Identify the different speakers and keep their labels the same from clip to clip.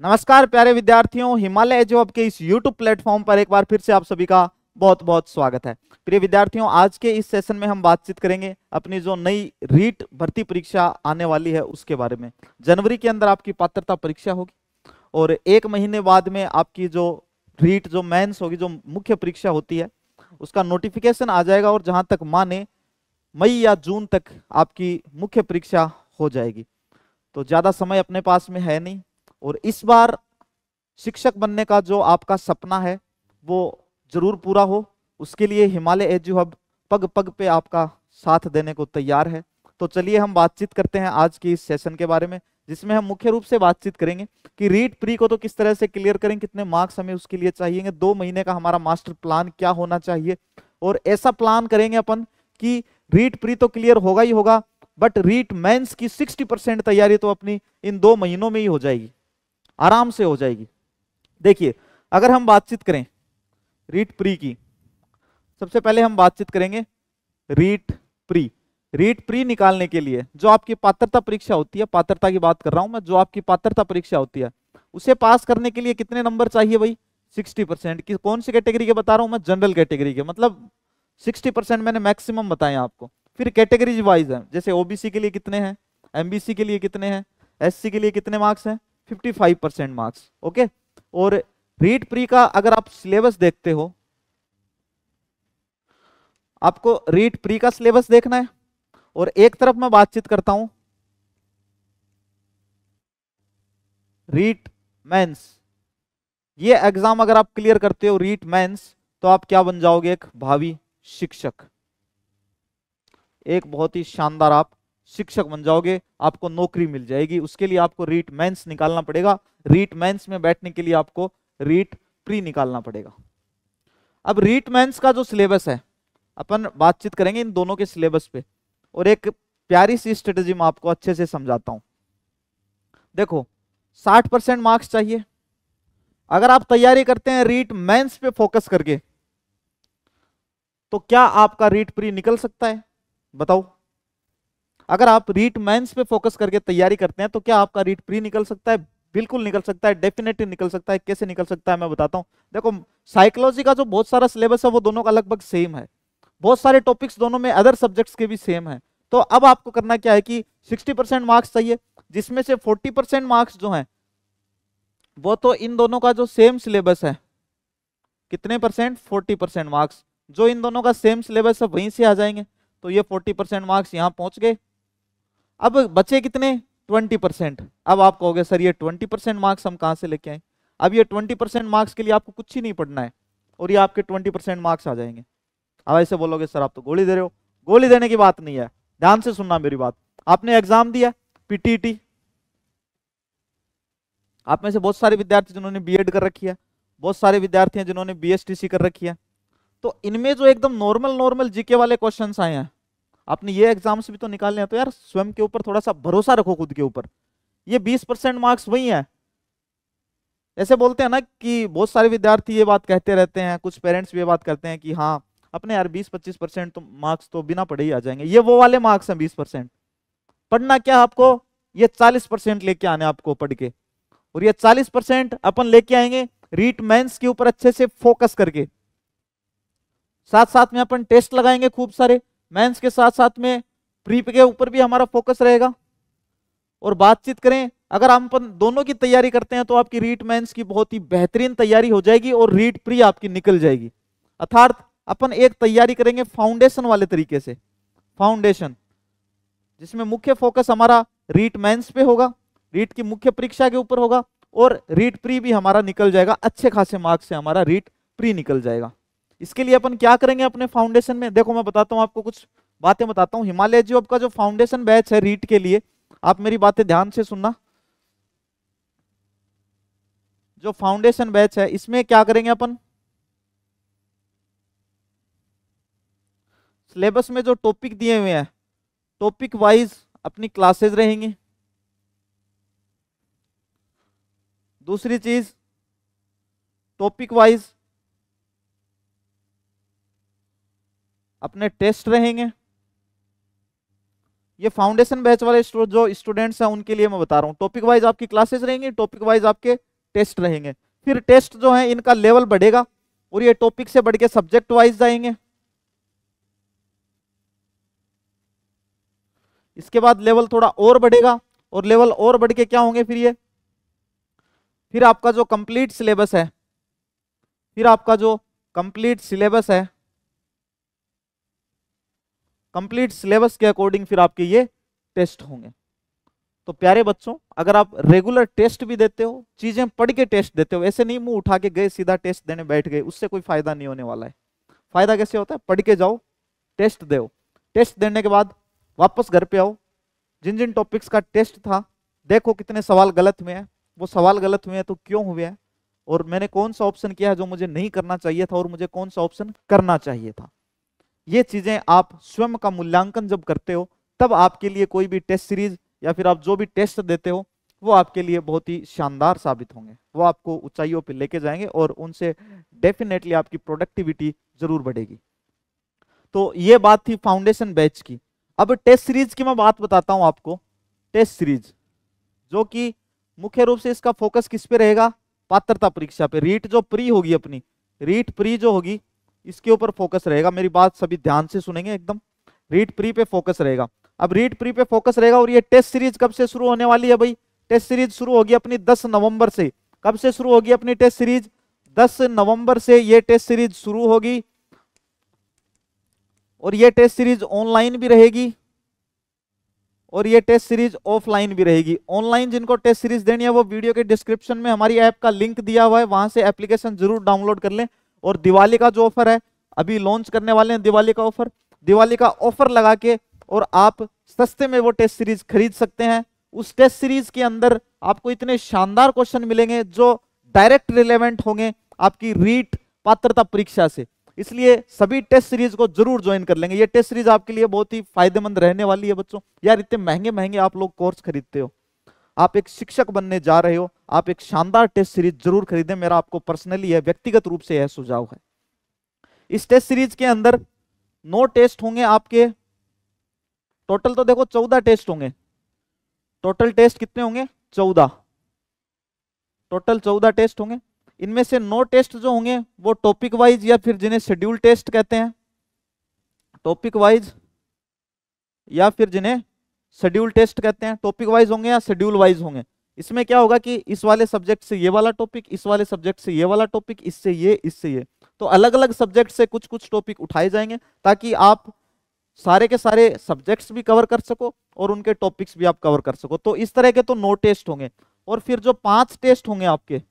Speaker 1: नमस्कार प्यारे विद्यार्थियों हिमालय जो आपके इस यूट्यूब प्लेटफॉर्म पर एक बार फिर से आप सभी का बहुत बहुत स्वागत है प्रिय विद्यार्थियों आज के इस सेशन में हम बातचीत करेंगे अपनी जो नई रीट भर्ती परीक्षा आने वाली है उसके बारे में जनवरी के अंदर आपकी पात्रता परीक्षा होगी और एक महीने बाद में आपकी जो रीट जो मैंस होगी जो मुख्य परीक्षा होती है उसका नोटिफिकेशन आ जाएगा और जहां तक माने मई या जून तक आपकी मुख्य परीक्षा हो जाएगी तो ज्यादा समय अपने पास में है नहीं और इस बार शिक्षक बनने का जो आपका सपना है वो जरूर पूरा हो उसके लिए हिमालय एजू हब पग पग पे आपका साथ देने को तैयार है तो चलिए हम बातचीत करते हैं आज की इस सेशन के बारे में जिसमें हम मुख्य रूप से बातचीत करेंगे कि रीट प्री को तो किस तरह से क्लियर करें कितने मार्क्स हमें उसके लिए चाहिए दो महीने का हमारा मास्टर प्लान क्या होना चाहिए और ऐसा प्लान करेंगे अपन कि रीट प्री तो क्लियर होगा ही होगा बट रीट मेंस की 60 परसेंट तैयारी तो अपनी इन दो महीनों में ही हो जाएगी आराम से हो जाएगी देखिए अगर हम बातचीत करें रीट प्री की सबसे पहले हम बातचीत करेंगे रीट प्री रीट प्री निकालने के लिए जो आपकी पात्रता परीक्षा होती है पात्रता की बात कर रहा हूं मैं जो आपकी पात्रता परीक्षा होती है उसे पास करने के लिए कितने नंबर चाहिए भाई 60 परसेंट की कौन सी कैटेगरी के बता रहा हूं मैं जनरल कैटेगरी के मतलब 60 परसेंट मैंने मैक्सिमम बताया आपको फिर कैटेगरीज वाइज है जैसे ओबीसी के लिए कितने हैं एमबीसी के लिए कितने हैं एससी के लिए कितने मार्क्स हैं 55 परसेंट मार्क्स ओके और रीड प्री का अगर आप सिलेबस देखते हो आपको रीड प्री का सिलेबस देखना है और एक तरफ मैं बातचीत करता हूं रीट मेंस ये एग्जाम अगर आप क्लियर करते हो रीट मेंस तो आप क्या बन जाओगे एक भावी शिक्षक एक बहुत ही शानदार आप शिक्षक बन जाओगे आपको नौकरी मिल जाएगी उसके लिए आपको रीट मेंस निकालना पड़ेगा रीट मेंस में बैठने के लिए आपको रीट प्री निकालना पड़ेगा अब रीट मेंस का जो सिलेबस है अपन बातचीत करेंगे इन दोनों के सिलेबस पे और एक प्यारी सी स्ट्रेटेजी मैं आपको अच्छे से समझाता हूं देखो साठ परसेंट मार्क्स चाहिए अगर आप तैयारी करते हैं रीट मैंस पे फोकस करके तो क्या आपका रीट प्री निकल सकता है बताओ अगर आप रीट मेंस पे फोकस करके तैयारी करते हैं तो क्या आपका रीट प्री निकल सकता है बिल्कुल निकल सकता है डेफिनेटली निकल सकता है कैसे निकल सकता है मैं बताता हूँ देखो साइकोलॉजी का जो बहुत सारा सिलेबस है वो दोनों का लगभग सेम है बहुत सारे टॉपिक्स दोनों में अदर सब्जेक्ट्स के भी सेम है तो अब आपको करना क्या है कि सिक्सटी परसेंट मार्क्स चाहिए जिसमें से फोर्टी परसेंट मार्क्स जो है वो तो इन दोनों का जो सेम सिलेबस है कितने परसेंट फोर्टी परसेंट मार्क्स जो इन दोनों का सेम सिलेबस है वहीं से आ जाएंगे तो ये फोर्टी परसेंट मार्क्स यहाँ पहुंच गए अब बचे कितने ट्वेंटी परसेंट अब आप कहोगे सर ये ट्वेंटी परसेंट मार्क्स हम कहाँ से लेके आए अब ये ट्वेंटी परसेंट मार्क्स के लिए आपको कुछ ही नहीं पढ़ना है और ये आपके ट्वेंटी परसेंट मार्क्स आ जाएंगे अब ऐसे बोलोगे सर आप तो गोली दे रहे हो गोली देने की बात नहीं है ध्यान से सुनना मेरी बात आपने एग्जाम दिया पीटीटी आप में से बहुत सारे विद्यार्थी जिन्होंने बी कर रखी है बहुत सारे विद्यार्थी हैं जिन्होंने बी कर रखी है तो इनमें जो एकदम नॉर्मल नॉर्मल जीके वाले क्वेश्चन आए हैं आपने ये एग्जाम्स भी तो निकालने हैं तो यार स्वयं के ऊपर थोड़ा सा भरोसा रखो खुद के ऊपर ये 20 परसेंट मार्क्स वही है ऐसे बोलते हैं ना कि बहुत सारे विद्यार्थी ये बात कहते रहते हैं कुछ पेरेंट्स भी ये बात करते हैं कि हाँ अपने यार 20-25 परसेंट तो मार्क्स तो बिना पढ़े ही आ जाएंगे ये वो वाले मार्क्स हैं बीस परसेंट पढ़ना क्या आपको ये चालीस परसेंट लेके आने आपको पढ़ के और ये चालीस परसेंट अपन लेके आएंगे रीट मेंस के ऊपर अच्छे से फोकस करके साथ साथ में अपन टेस्ट लगाएंगे खूब सारे मेंस के साथ साथ में प्रीप के ऊपर भी हमारा फोकस रहेगा और बातचीत करें अगर हम दोनों की तैयारी करते हैं तो आपकी रीट मेंस की बहुत ही बेहतरीन तैयारी हो जाएगी और रीट प्री आपकी निकल जाएगी अर्थात अपन एक तैयारी करेंगे फाउंडेशन वाले तरीके से फाउंडेशन जिसमें मुख्य फोकस हमारा रीट मेंस पे होगा रीट की मुख्य परीक्षा के ऊपर होगा और रीट प्री भी हमारा निकल जाएगा अच्छे खासे मार्क्स से हमारा रीट प्री निकल जाएगा इसके लिए अपन क्या करेंगे अपने फाउंडेशन में देखो मैं बताता हूँ आपको कुछ बातें बताता हूँ हिमालय जी आपका जो फाउंडेशन बैच है रीट के लिए आप मेरी बातें ध्यान से सुनना जो फाउंडेशन बैच है इसमें क्या करेंगे अपन सिलेबस में जो टॉपिक दिए हुए हैं टॉपिक वाइज अपनी क्लासेस रहेंगे दूसरी चीज टॉपिक वाइज अपने टेस्ट रहेंगे ये फाउंडेशन बैच वाले जो स्टूडेंट्स हैं उनके लिए मैं बता रहा हूँ टॉपिक वाइज आपकी क्लासेस रहेंगी टॉपिक वाइज आपके टेस्ट रहेंगे फिर टेस्ट जो है इनका लेवल बढ़ेगा और ये टॉपिक से बढ़ के सब्जेक्ट वाइज जाएंगे इसके बाद लेवल थोड़ा और बढ़ेगा और लेवल और बढ़ के क्या होंगे फिर ये फिर आपका जो कंप्लीट सिलेबस है फिर आपका जो कंप्लीट सिलेबस है कंप्लीट सिलेबस के अकॉर्डिंग फिर आपके ये टेस्ट होंगे तो प्यारे बच्चों अगर आप रेगुलर टेस्ट भी देते हो चीजें पढ़ के टेस्ट देते हो ऐसे नहीं मुंह उठा के गए सीधा टेस्ट देने बैठ गए उससे कोई फायदा नहीं होने वाला है फायदा कैसे होता है पढ़ के जाओ टेस्ट दो टेस्ट देने के बाद वापस घर पे आओ जिन जिन टॉपिक्स का टेस्ट था देखो कितने सवाल गलत हुए हैं वो सवाल गलत हुए हैं तो क्यों हुए हैं और मैंने कौन सा ऑप्शन किया है जो मुझे नहीं करना चाहिए था और मुझे कौन सा ऑप्शन करना चाहिए था ये चीज़ें आप स्वयं का मूल्यांकन जब करते हो तब आपके लिए कोई भी टेस्ट सीरीज या फिर आप जो भी टेस्ट देते हो वो आपके लिए बहुत ही शानदार साबित होंगे वो आपको ऊंचाइयों पर लेके जाएंगे और उनसे डेफिनेटली आपकी प्रोडक्टिविटी जरूर बढ़ेगी तो ये बात थी फाउंडेशन बैच की अब टेस्ट सीरीज की मैं बात बताता हूँ आपको टेस्ट सीरीज जो कि मुख्य रूप से इसका फोकस किस पे रहेगा पात्रता परीक्षा पे रीट जो प्री होगी अपनी रीट प्री जो होगी इसके ऊपर फोकस रहेगा मेरी बात सभी ध्यान से सुनेंगे एकदम रीट प्री पे फोकस रहेगा अब रीट प्री पे फोकस रहेगा और ये टेस्ट सीरीज कब से शुरू होने वाली है भाई टेस्ट सीरीज शुरू होगी अपनी 10 नवंबर से कब से शुरू होगी अपनी टेस्ट सीरीज 10 नवंबर से ये टेस्ट सीरीज शुरू होगी और ये टेस्ट सीरीज ऑनलाइन भी रहेगी और ये टेस्ट सीरीज ऑफलाइन भी रहेगी ऑनलाइन जिनको टेस्ट सीरीज देनी है वो वीडियो के डिस्क्रिप्शन में हमारी ऐप का लिंक दिया हुआ है वहां से एप्लीकेशन जरूर डाउनलोड कर लें और दिवाली का जो ऑफर है अभी लॉन्च करने वाले हैं दिवाली का ऑफर दिवाली का ऑफर लगा के और आप सस्ते में वो टेस्ट सीरीज खरीद सकते हैं उस टेस्ट सीरीज के अंदर आपको इतने शानदार क्वेश्चन मिलेंगे जो डायरेक्ट रिलेवेंट होंगे आपकी रीट पात्रता परीक्षा से इसलिए सभी टेस्ट सीरीज को जरूर ज्वाइन कर लेंगे ये टेस्ट सीरीज आपके लिए बहुत ही फायदेमंद रहने वाली है बच्चों यार इतने महंगे महंगे आप लोग कोर्स खरीदते हो आप एक शिक्षक बनने जा रहे हो आप एक शानदार टेस्ट सीरीज जरूर खरीदें मेरा आपको पर्सनली यह व्यक्तिगत रूप से यह सुझाव है इस टेस्ट सीरीज के अंदर नौ टेस्ट होंगे आपके टोटल तो देखो चौदह टेस्ट होंगे टोटल टेस्ट कितने होंगे चौदह टोटल चौदह टेस्ट होंगे इनमें से नौ टेस्ट जो होंगे वो टॉपिक वाइज या फिर जिन्हें शेड्यूल टेस्ट कहते हैं टॉपिक वाइज या फिर जिन्हें शेड्यूल टेस्ट कहते हैं टॉपिक वाइज होंगे या शेड्यूल वाइज होंगे इसमें क्या होगा कि इस वाले सब्जेक्ट से ये वाला टॉपिक इस वाले सब्जेक्ट से ये वाला टॉपिक इससे ये इससे ये तो अलग अलग सब्जेक्ट से कुछ कुछ टॉपिक उठाए जाएंगे ताकि आप सारे के सारे सब्जेक्ट्स भी कवर कर सको और उनके टॉपिक्स भी आप कवर कर सको तो इस तरह के तो नो टेस्ट होंगे और फिर जो पांच टेस्ट होंगे आपके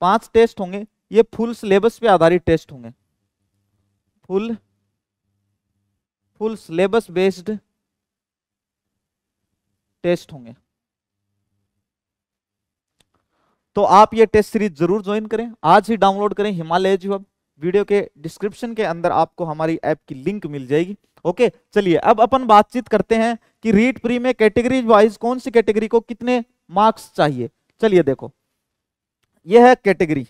Speaker 1: पांच टेस्ट होंगे ये फुल सिलेबस पे आधारित टेस्ट होंगे full full syllabus based test होंगे तो आप ये टेस्ट सीरीज जरूर ज्वाइन करें आज ही डाउनलोड करें हिमालय जो हब वीडियो के डिस्क्रिप्शन के अंदर आपको हमारी ऐप की लिंक मिल जाएगी ओके चलिए अब अपन बातचीत करते हैं कि रीट प्री में कैटेगरी वाइज कौन सी कैटेगरी को कितने मार्क्स चाहिए चलिए देखो यह है कैटेगरी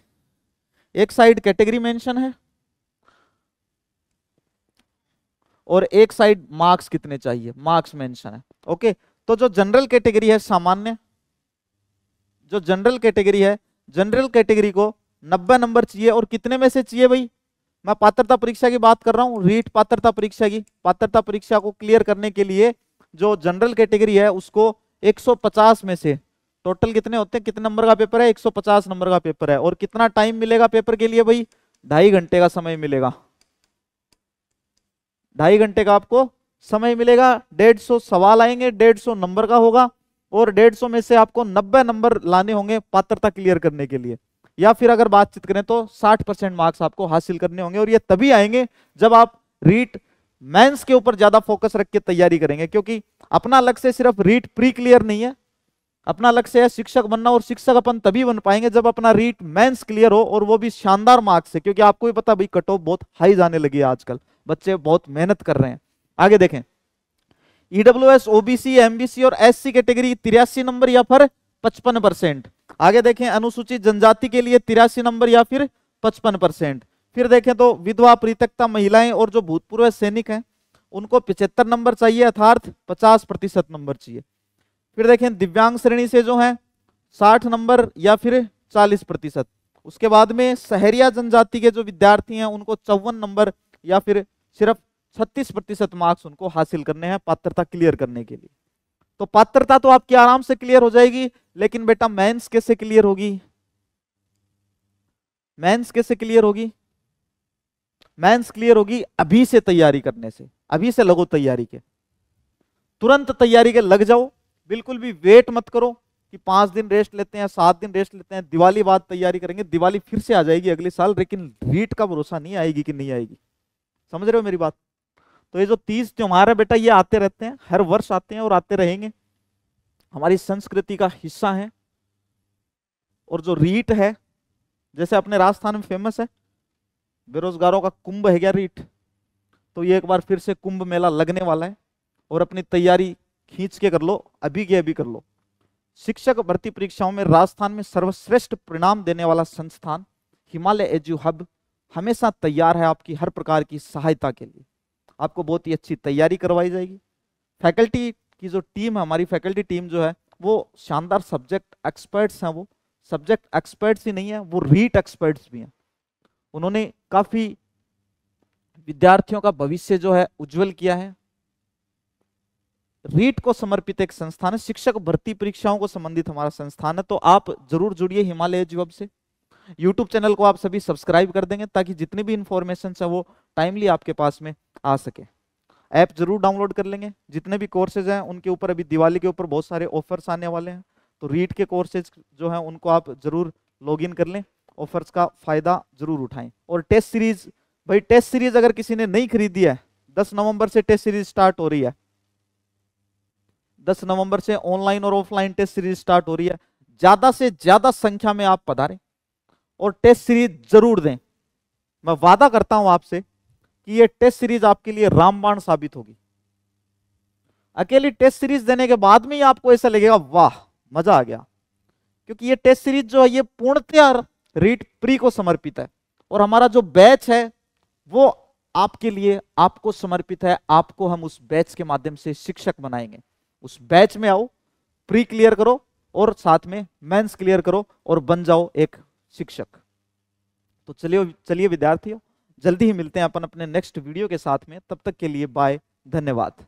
Speaker 1: एक साइड कैटेगरी मेंशन है और एक साइड मार्क्स कितने चाहिए मार्क्स मेंशन है ओके okay, तो जो जनरल कैटेगरी है सामान्य जो जनरल कैटेगरी है जनरल कैटेगरी को नब्बे नंबर चाहिए और कितने में से चाहिए भाई मैं पात्रता परीक्षा की बात कर रहा हूँ रीट पात्रता परीक्षा की पात्रता परीक्षा को क्लियर करने के लिए जो जनरल कैटेगरी है उसको 150 में से टोटल कितने होते हैं कितने नंबर का पेपर है 150 नंबर का पेपर है और कितना टाइम मिलेगा पेपर के लिए भाई ढाई घंटे का समय मिलेगा ढाई घंटे का आपको समय मिलेगा डेढ़ सौ सवाल आएंगे डेढ़ सौ नंबर का होगा और डेढ़ सौ में से आपको नब्बे नंबर लाने होंगे पात्रता क्लियर करने के लिए या फिर अगर बातचीत करें तो साठ परसेंट मार्क्स आपको हासिल करने होंगे और ये तभी आएंगे जब आप रीट मेंस के ऊपर ज्यादा फोकस रख के तैयारी करेंगे क्योंकि अपना लक्ष्य सिर्फ रीट प्री क्लियर नहीं है अपना लक्ष्य है शिक्षक बनना और शिक्षक अपन तभी बन पाएंगे जब अपना रीट मेंस क्लियर हो और वो भी शानदार मार्क्स है क्योंकि आपको भी पता भाई कट ऑफ बहुत हाई जाने लगी है आजकल बच्चे बहुत मेहनत कर रहे हैं आगे देखें ईडब्ल्यू एस ओबीसी एमबीसी और सी कैटेगरी तिरासी नंबर या फिर पचपन परसेंट आगे देखें अनुसूचित जनजाति के लिए तिरासी नंबर या फिर पचपन परसेंट फिर देखें तो विधवा पृथकता महिलाएं और जो भूतपूर्व सैनिक हैं उनको पिछहत्तर नंबर चाहिए अर्थात पचास प्रतिशत नंबर चाहिए फिर देखें दिव्यांग श्रेणी से जो है साठ नंबर या फिर चालीस प्रतिशत उसके बाद में शहरिया जनजाति के जो विद्यार्थी हैं उनको चौवन नंबर या फिर सिर्फ छत्तीस प्रतिशत मार्क्स उनको हासिल करने हैं पात्रता क्लियर करने के लिए तो पात्रता तो आपकी आराम से क्लियर हो जाएगी लेकिन बेटा मेंस कैसे क्लियर होगी मेंस कैसे क्लियर होगी मेंस क्लियर होगी अभी से तैयारी करने से अभी से लगो तैयारी के तुरंत तैयारी के लग जाओ बिल्कुल भी वेट मत करो कि पांच दिन रेस्ट लेते हैं सात दिन रेस्ट लेते हैं दिवाली बाद तैयारी करेंगे दिवाली फिर से आ जाएगी अगले साल लेकिन रीट का भरोसा नहीं आएगी कि नहीं आएगी समझ रहे हो मेरी बात तो ये जो तीज त्योहार है बेटा ये आते रहते हैं हर वर्ष आते हैं और आते रहेंगे हमारी संस्कृति का हिस्सा है और जो रीट है जैसे अपने राजस्थान में फेमस है बेरोजगारों का कुंभ है क्या रीट तो ये एक बार फिर से कुंभ मेला लगने वाला है और अपनी तैयारी खींच के कर लो अभी के अभी कर लो शिक्षक भर्ती परीक्षाओं में राजस्थान में सर्वश्रेष्ठ परिणाम देने वाला संस्थान हिमालय एजू हब हमेशा तैयार है आपकी हर प्रकार की सहायता के लिए आपको बहुत ही अच्छी तैयारी करवाई जाएगी फैकल्टी की जो टीम है हमारी फैकल्टी टीम जो है वो शानदार सब्जेक्ट एक्सपर्ट्स हैं वो सब्जेक्ट एक्सपर्ट्स ही नहीं है वो रीट एक्सपर्ट्स भी हैं उन्होंने काफ़ी विद्यार्थियों का भविष्य जो है उज्जवल किया है रीट को समर्पित एक संस्थान है शिक्षक भर्ती परीक्षाओं को संबंधित हमारा संस्थान है तो आप जरूर जुड़िए हिमालय जॉब से यूट्यूब चैनल को आप सभी सब्सक्राइब कर देंगे ताकि जितनी भी इंफॉर्मेशन है वो टाइमली आपके पास में आ सके ऐप जरूर डाउनलोड कर लेंगे जितने भी कोर्सेज हैं उनके ऊपर अभी दिवाली के ऊपर बहुत सारे ऑफर्स आने वाले हैं तो रीड के कोर्सेज जो हैं उनको आप जरूर लॉग कर लें ऑफर्स का फायदा जरूर उठाएं और टेस्ट सीरीज भाई टेस्ट सीरीज अगर किसी ने नहीं खरीदी है दस नवंबर से टेस्ट सीरीज स्टार्ट हो रही है दस नवंबर से ऑनलाइन और ऑफलाइन टेस्ट सीरीज स्टार्ट हो रही है ज्यादा से ज्यादा संख्या में आप पधारें और टेस्ट सीरीज जरूर दें मैं वादा करता हूं आपसे कि ये टेस्ट सीरीज आपके लिए रामबाण साबित होगी अकेली टेस्ट सीरीज देने के बाद में ही आपको ऐसा लगेगा वाह मजा आ गया क्योंकि ये टेस्ट सीरीज जो है ये पूर्णतया रीट प्री को समर्पित है और हमारा जो बैच है वो आपके लिए आपको समर्पित है आपको हम उस बैच के माध्यम से शिक्षक बनाएंगे उस बैच में आओ प्री क्लियर करो और साथ में मेंस क्लियर करो और बन जाओ एक शिक्षक तो चलिए चलिए विद्यार्थियों जल्दी ही मिलते हैं अपन अपने नेक्स्ट वीडियो के साथ में तब तक के लिए बाय धन्यवाद